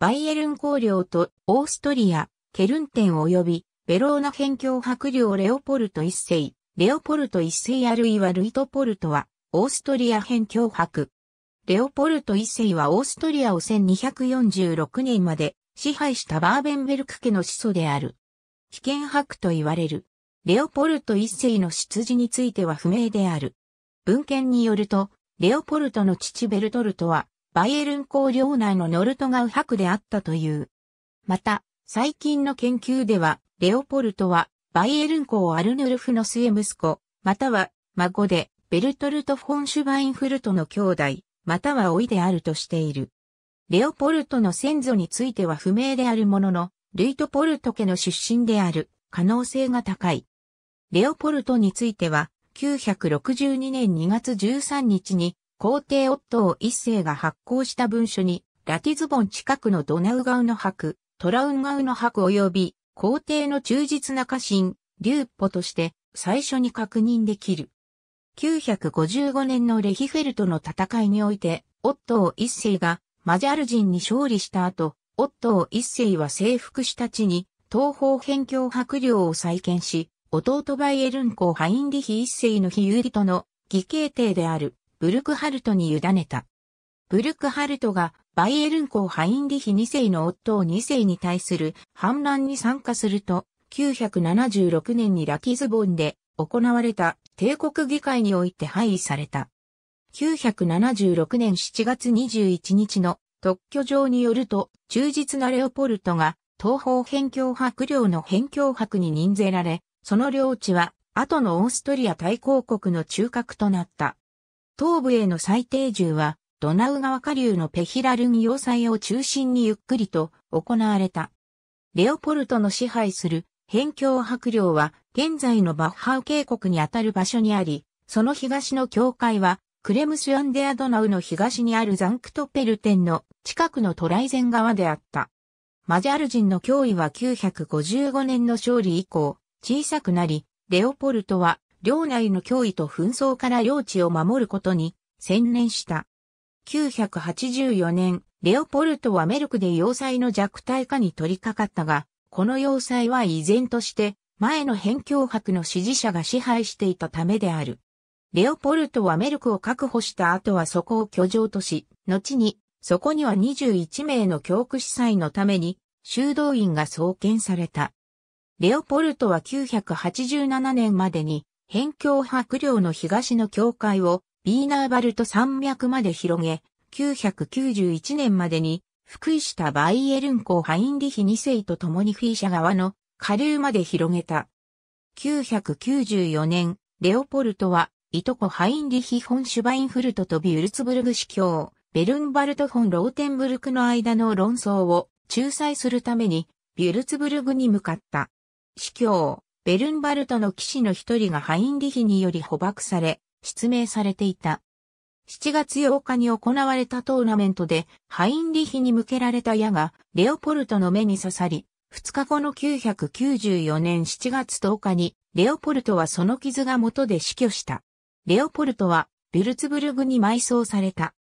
バイエルン公領とオーストリア、ケルンテン及びベローナ辺境伯領レオポルト一世、レオポルト一世あるいはルイトポルトはオーストリア辺境伯。レオポルト一世はオーストリアを1246年まで支配したバーベンベルク家の始祖である。危険伯と言われる。レオポルト一世の出自については不明である。文献によると、レオポルトの父ベルトルトは、バイエルン公領内のノルトガウ博であったという。また、最近の研究では、レオポルトは、バイエルン公アルヌルフの末息子、または、孫で、ベルトルト・フォンシュバインフルトの兄弟、または老いであるとしている。レオポルトの先祖については不明であるものの、ルイト・ポルト家の出身である可能性が高い。レオポルトについては、962年2月13日に皇帝オットー一世が発行した文書に、ラティズボン近くのドナウガウの白、トラウンガウの白及び、皇帝の忠実な家臣、リューポとして最初に確認できる。955年のレヒフェルトの戦いにおいて、オットー一世がマジャル人に勝利した後、オットー一世は征服した地に東方辺境白領を再建し、弟バイエルン公ハインリヒ一世の非有利との義兄弟であるブルクハルトに委ねた。ブルクハルトがバイエルン公ハインリヒ2世の夫を2世に対する反乱に参加すると、976年にラキズボンで行われた帝国議会において廃位された。976年7月21日の特許状によると、忠実なレオポルトが東方辺境博領の辺境博に任ぜられ、その領地は後のオーストリア大公国の中核となった。東部への最低重は、ドナウ川下流のペヒラルン要塞を中心にゆっくりと行われた。レオポルトの支配する辺境白領は現在のバッハウ渓谷にあたる場所にあり、その東の境界はクレムスアンデアドナウの東にあるザンクトペルテンの近くのトライゼン川であった。マジャル人の脅威は955年の勝利以降小さくなり、レオポルトは領内の脅威と紛争から領地を守ることに専念した。984年、レオポルトはメルクで要塞の弱体化に取り掛かったが、この要塞は依然として前の辺境迫の支持者が支配していたためである。レオポルトはメルクを確保した後はそこを居城とし、後にそこには21名の教区司祭のために修道院が創建された。レオポルトは987年までに辺境白領の東の境界をビーナーバルト山脈まで広げ、991年までに、福井したバイエルン公ハインリヒ2世と共にフィーシャ側の下流まで広げた。994年、レオポルトは、いとこハインリヒ・フォン・シュバインフルトとビュルツブルグ司教、ベルンバルト・フォン・ローテンブルクの間の論争を仲裁するために、ビュルツブルグに向かった。司教、ベルンバルトの騎士の一人がハインリヒにより捕獲され、失明されていた。7月8日に行われたトーナメントで、ハインリヒに向けられた矢が、レオポルトの目に刺さり、2日後の994年7月10日に、レオポルトはその傷が元で死去した。レオポルトは、ビルツブルグに埋葬された。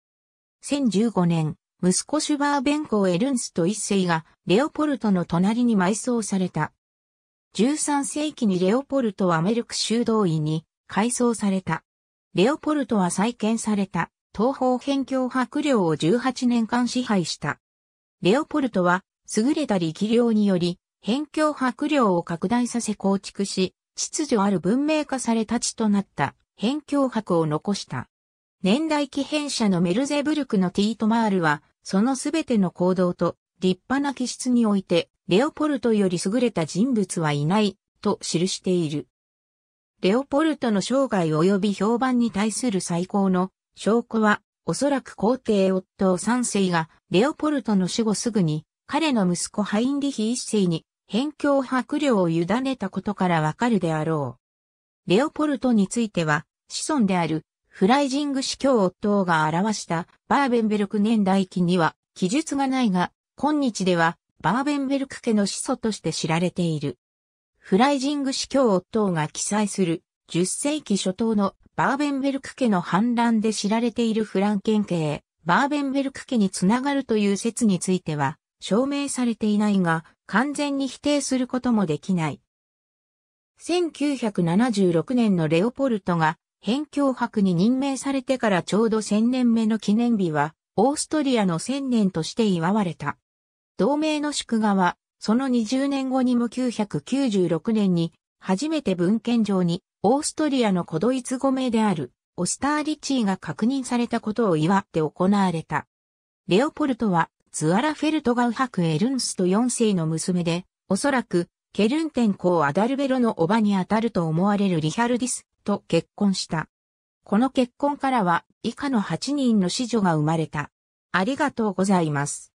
1015年、息子シュバーベンコー・エルンスト一世が、レオポルトの隣に埋葬された。13世紀にレオポルトはメルク修道院に改装された。レオポルトは再建された東方辺境伯領を18年間支配した。レオポルトは優れた力量により辺境伯領を拡大させ構築し、秩序ある文明化された地となった辺境伯を残した。年代記変者のメルゼブルクのティートマールは、そのすべての行動と立派な気質においてレオポルトより優れた人物はいない、と記している。レオポルトの生涯及び評判に対する最高の証拠は、おそらく皇帝夫三世が、レオポルトの死後すぐに、彼の息子ハインリヒ一世に、辺境迫領を委ねたことからわかるであろう。レオポルトについては、子孫である、フライジング司教夫が表した、バーベンベルク年代記には、記述がないが、今日では、バーベンベルク家の始祖として知られている。フライジング司教等が記載する10世紀初頭のバーベンベルク家の反乱で知られているフランケン系、バーベンベルク家につながるという説については証明されていないが完全に否定することもできない。1976年のレオポルトが辺境博に任命されてからちょうど1000年目の記念日はオーストリアの1000年として祝われた。同盟の祝賀は、その20年後にも996年に、初めて文献上に、オーストリアの古ドイツ語名である、オスターリチーが確認されたことを祝って行われた。レオポルトは、ツアラフェルトガウハク・エルンスト4世の娘で、おそらく、ケルンテン公アダルベロの叔母にあたると思われるリハルディスと結婚した。この結婚からは以下の8人の子女が生まれた。ありがとうございます。